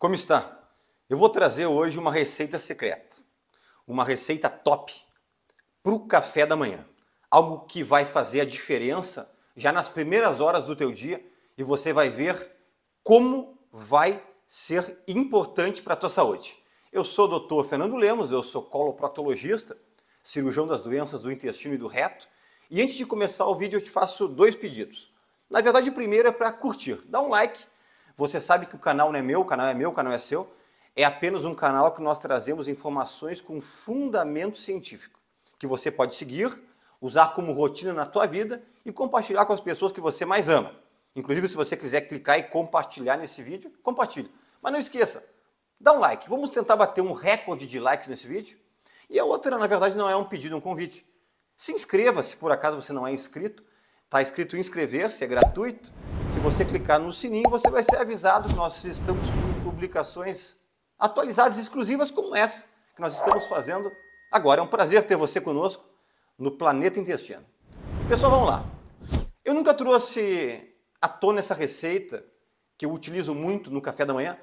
Como está? Eu vou trazer hoje uma receita secreta, uma receita top para o café da manhã. Algo que vai fazer a diferença já nas primeiras horas do teu dia e você vai ver como vai ser importante para a tua saúde. Eu sou o Dr. Fernando Lemos, eu sou coloproctologista, cirurgião das doenças do intestino e do reto. E antes de começar o vídeo, eu te faço dois pedidos. Na verdade, o primeiro é para curtir, dá um like você sabe que o canal não é meu, o canal é meu, o canal é seu. É apenas um canal que nós trazemos informações com fundamento científico, que você pode seguir, usar como rotina na tua vida e compartilhar com as pessoas que você mais ama. Inclusive, se você quiser clicar e compartilhar nesse vídeo, compartilhe. Mas não esqueça, dá um like. Vamos tentar bater um recorde de likes nesse vídeo. E a outra, na verdade, não é um pedido, é um convite. Se inscreva, se por acaso você não é inscrito, Está escrito inscrever-se, é gratuito. Se você clicar no sininho, você vai ser avisado que nós estamos com publicações atualizadas exclusivas como essa que nós estamos fazendo agora. É um prazer ter você conosco no Planeta Intestino. Pessoal, vamos lá. Eu nunca trouxe à tona essa receita que eu utilizo muito no café da manhã.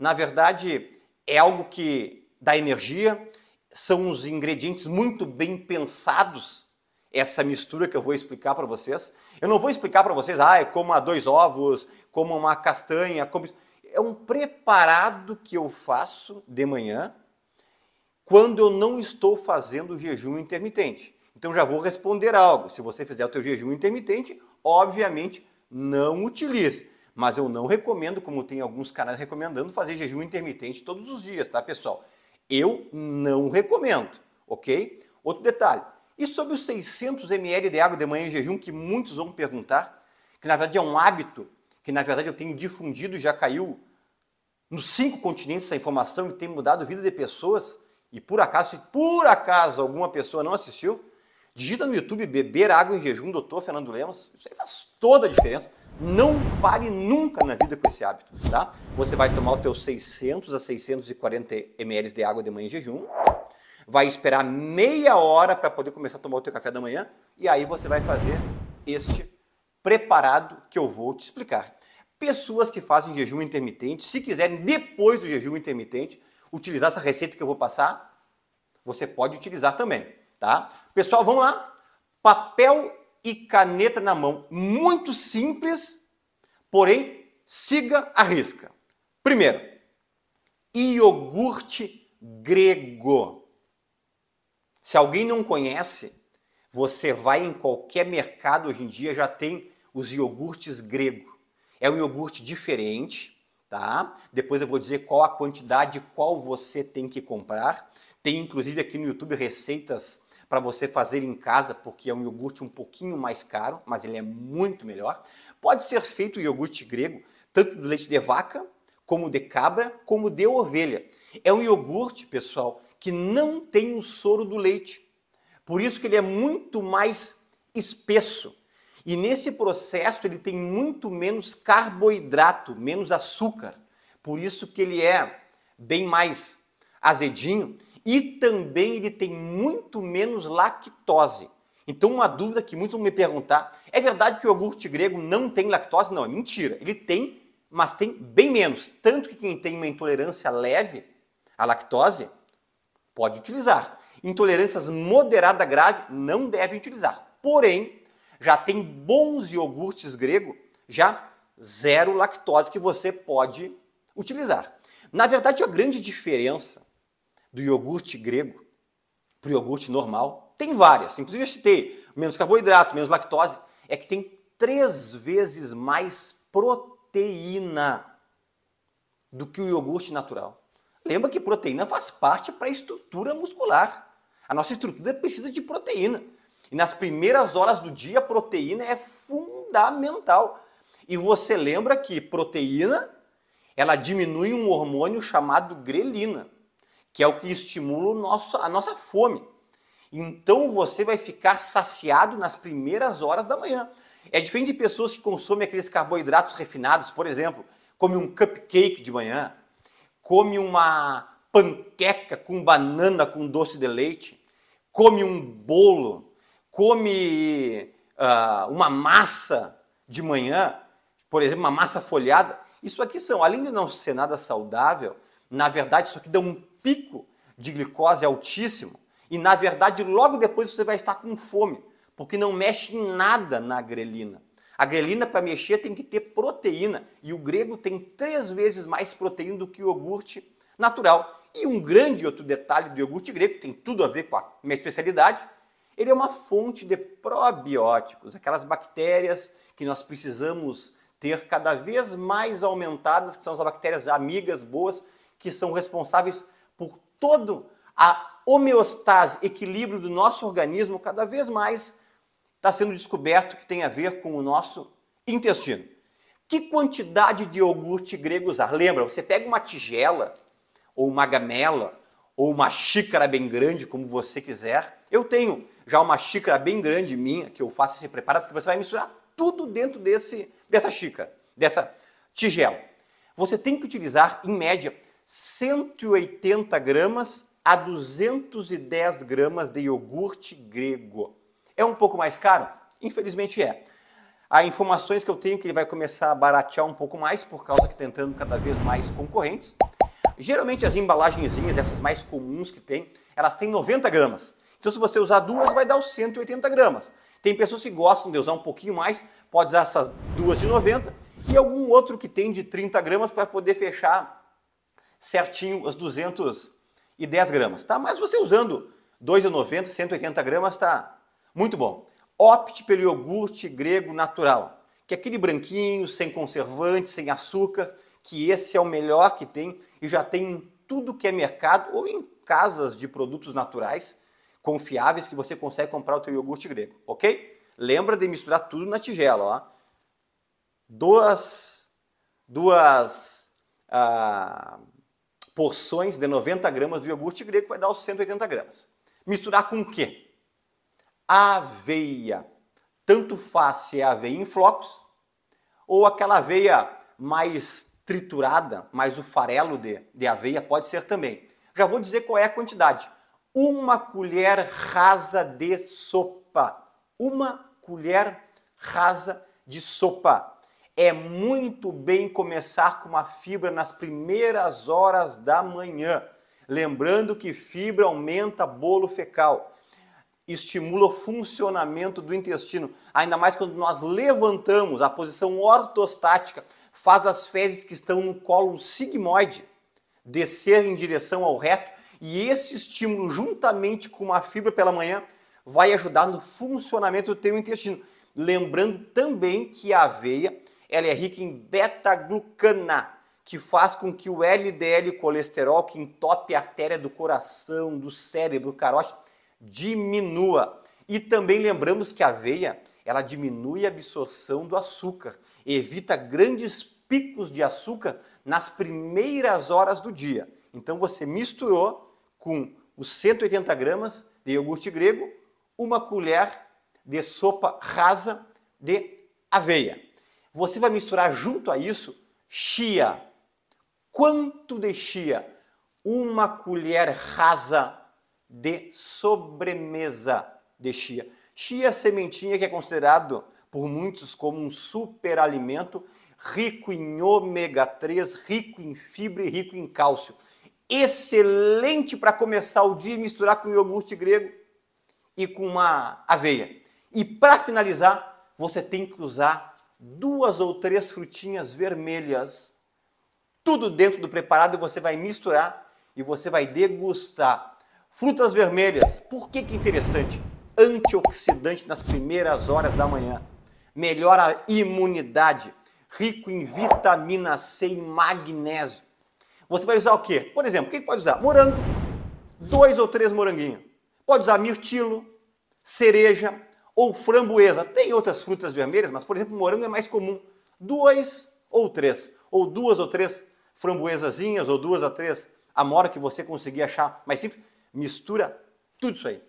Na verdade, é algo que dá energia, são os ingredientes muito bem pensados essa mistura que eu vou explicar para vocês. Eu não vou explicar para vocês, ah, é como dois ovos, como uma castanha, como... É um preparado que eu faço de manhã quando eu não estou fazendo jejum intermitente. Então já vou responder algo. Se você fizer o teu jejum intermitente, obviamente não utilize. Mas eu não recomendo, como tem alguns canais recomendando, fazer jejum intermitente todos os dias, tá, pessoal? Eu não recomendo, ok? Outro detalhe, e sobre os 600 ml de água de manhã em jejum, que muitos vão perguntar, que na verdade é um hábito, que na verdade eu tenho difundido, já caiu nos cinco continentes essa informação e tem mudado a vida de pessoas, e por acaso, se por acaso alguma pessoa não assistiu, digita no YouTube beber água em jejum, doutor Fernando Lemos, isso aí faz toda a diferença. Não pare nunca na vida com esse hábito, tá? Você vai tomar o teus 600 a 640 ml de água de manhã em jejum, vai esperar meia hora para poder começar a tomar o teu café da manhã e aí você vai fazer este preparado que eu vou te explicar. Pessoas que fazem jejum intermitente, se quiserem depois do jejum intermitente utilizar essa receita que eu vou passar, você pode utilizar também, tá? Pessoal, vamos lá. Papel e caneta na mão, muito simples, porém siga a risca. Primeiro, iogurte grego. Se alguém não conhece, você vai em qualquer mercado hoje em dia, já tem os iogurtes grego. É um iogurte diferente, tá? Depois eu vou dizer qual a quantidade, qual você tem que comprar. Tem inclusive aqui no YouTube receitas para você fazer em casa, porque é um iogurte um pouquinho mais caro, mas ele é muito melhor. Pode ser feito iogurte grego, tanto do leite de vaca, como de cabra, como de ovelha. É um iogurte, pessoal, que não tem o soro do leite. Por isso que ele é muito mais espesso. E nesse processo ele tem muito menos carboidrato, menos açúcar. Por isso que ele é bem mais azedinho e também ele tem muito menos lactose. Então, uma dúvida que muitos vão me perguntar: é verdade que o iogurte grego não tem lactose? Não, é mentira. Ele tem, mas tem bem menos. Tanto que quem tem uma intolerância leve à lactose Pode utilizar. Intolerâncias moderada grave não devem utilizar. Porém, já tem bons iogurtes grego, já zero lactose que você pode utilizar. Na verdade, a grande diferença do iogurte grego para o iogurte normal tem várias. Inclusive, eu citei menos carboidrato, menos lactose. É que tem três vezes mais proteína do que o iogurte natural. Lembra que proteína faz parte para a estrutura muscular. A nossa estrutura precisa de proteína. E nas primeiras horas do dia, a proteína é fundamental. E você lembra que proteína, ela diminui um hormônio chamado grelina, que é o que estimula nosso, a nossa fome. Então você vai ficar saciado nas primeiras horas da manhã. É diferente de pessoas que consomem aqueles carboidratos refinados, por exemplo, come um cupcake de manhã, come uma panqueca com banana com doce de leite, come um bolo, come uh, uma massa de manhã, por exemplo, uma massa folhada. Isso aqui são, além de não ser nada saudável, na verdade isso aqui dá um pico de glicose altíssimo e na verdade logo depois você vai estar com fome, porque não mexe em nada na grelina. A grelina para mexer tem que ter proteína e o grego tem três vezes mais proteína do que o iogurte natural. E um grande outro detalhe do iogurte grego, que tem tudo a ver com a minha especialidade, ele é uma fonte de probióticos, aquelas bactérias que nós precisamos ter cada vez mais aumentadas, que são as bactérias amigas boas, que são responsáveis por todo a homeostase, equilíbrio do nosso organismo cada vez mais está sendo descoberto que tem a ver com o nosso intestino. Que quantidade de iogurte grego usar? Lembra, você pega uma tigela ou uma gamela ou uma xícara bem grande, como você quiser. Eu tenho já uma xícara bem grande minha, que eu faço esse preparado, porque você vai misturar tudo dentro desse, dessa xícara, dessa tigela. Você tem que utilizar, em média, 180 gramas a 210 gramas de iogurte grego. É um pouco mais caro? Infelizmente é. Há informações que eu tenho que ele vai começar a baratear um pouco mais, por causa que tentando tá cada vez mais concorrentes. Geralmente as embalagenzinhas, essas mais comuns que tem, elas têm 90 gramas. Então se você usar duas, vai dar os 180 gramas. Tem pessoas que gostam de usar um pouquinho mais, pode usar essas duas de 90 e algum outro que tem de 30 gramas para poder fechar certinho as 210 gramas, tá? Mas você usando 2,90, 180 gramas, tá, muito bom. Opte pelo iogurte grego natural, que é aquele branquinho, sem conservante, sem açúcar, que esse é o melhor que tem e já tem em tudo que é mercado ou em casas de produtos naturais confiáveis que você consegue comprar o teu iogurte grego, ok? Lembra de misturar tudo na tigela, ó. Duas, duas ah, porções de 90 gramas do iogurte grego vai dar os 180 gramas. Misturar com o quê? aveia. Tanto faz se é aveia em flocos ou aquela aveia mais triturada, mais o farelo de, de aveia pode ser também. Já vou dizer qual é a quantidade. Uma colher rasa de sopa. Uma colher rasa de sopa. É muito bem começar com uma fibra nas primeiras horas da manhã. Lembrando que fibra aumenta bolo fecal estimula o funcionamento do intestino, ainda mais quando nós levantamos, a posição ortostática faz as fezes que estão no colo sigmoide descer em direção ao reto, e esse estímulo juntamente com uma fibra pela manhã vai ajudar no funcionamento do teu intestino. Lembrando também que a aveia ela é rica em beta-glucana, que faz com que o LDL, colesterol que entope a artéria do coração, do cérebro, carótida, diminua. E também lembramos que a aveia, ela diminui a absorção do açúcar, evita grandes picos de açúcar nas primeiras horas do dia. Então você misturou com os 180 gramas de iogurte grego, uma colher de sopa rasa de aveia. Você vai misturar junto a isso chia. Quanto de chia? Uma colher rasa de sobremesa de chia. Chia sementinha que é considerado por muitos como um super alimento rico em ômega 3, rico em fibra e rico em cálcio. Excelente para começar o dia e misturar com iogurte grego e com uma aveia. E para finalizar, você tem que usar duas ou três frutinhas vermelhas, tudo dentro do preparado, você vai misturar e você vai degustar Frutas vermelhas. Por que que interessante? Antioxidante nas primeiras horas da manhã. Melhora a imunidade. Rico em vitamina C e magnésio. Você vai usar o quê? Por exemplo, o que pode usar? Morango. Dois ou três moranguinhos. Pode usar mirtilo, cereja ou framboesa. Tem outras frutas vermelhas, mas por exemplo, morango é mais comum. Dois ou três. Ou duas ou três framboesazinhas, ou duas a três amora que você conseguir achar mais simples mistura tudo isso aí.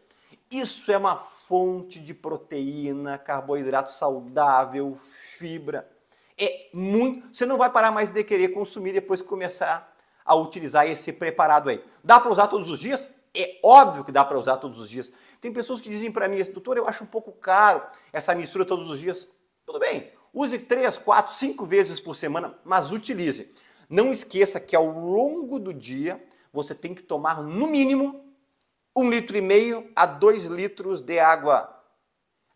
Isso é uma fonte de proteína, carboidrato saudável, fibra. É muito. Você não vai parar mais de querer consumir depois que começar a utilizar esse preparado aí. Dá para usar todos os dias? É óbvio que dá para usar todos os dias. Tem pessoas que dizem para mim, doutor, eu acho um pouco caro essa mistura todos os dias. Tudo bem, use 3, 4, 5 vezes por semana, mas utilize. Não esqueça que ao longo do dia você tem que tomar no mínimo um litro e meio a dois litros de água.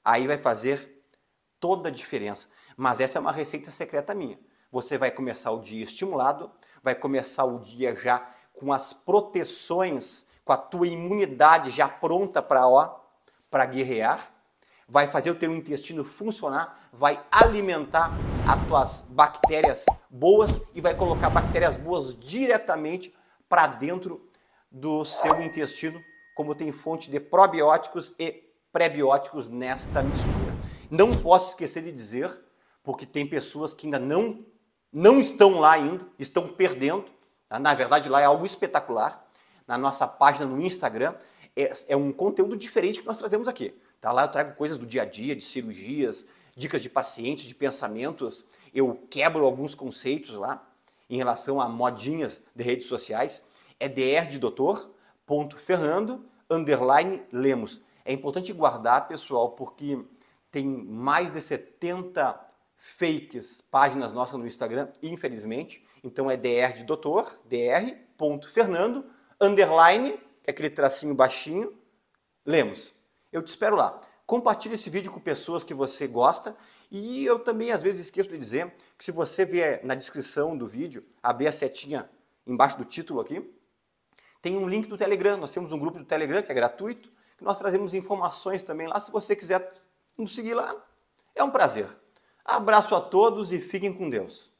Aí vai fazer toda a diferença. Mas essa é uma receita secreta minha. Você vai começar o dia estimulado, vai começar o dia já com as proteções, com a tua imunidade já pronta para ó, para guerrear. Vai fazer o teu intestino funcionar, vai alimentar as tuas bactérias boas e vai colocar bactérias boas diretamente para dentro do seu intestino como tem fonte de probióticos e prebióticos nesta mistura. Não posso esquecer de dizer, porque tem pessoas que ainda não, não estão lá ainda, estão perdendo. Tá? Na verdade, lá é algo espetacular. Na nossa página no Instagram, é, é um conteúdo diferente que nós trazemos aqui. Tá? Lá eu trago coisas do dia a dia, de cirurgias, dicas de pacientes, de pensamentos. Eu quebro alguns conceitos lá em relação a modinhas de redes sociais. É DR de doutor, lemos. É importante guardar, pessoal, porque tem mais de 70 fakes páginas nossas no Instagram, infelizmente. Então é dr de doutor, dr. Fernando, underline, é aquele tracinho baixinho, lemos. Eu te espero lá. Compartilhe esse vídeo com pessoas que você gosta. E eu também às vezes esqueço de dizer que se você vier na descrição do vídeo, abrir a setinha embaixo do título aqui, tem um link do Telegram, nós temos um grupo do Telegram que é gratuito, que nós trazemos informações também lá. Se você quiser nos seguir lá, é um prazer. Abraço a todos e fiquem com Deus.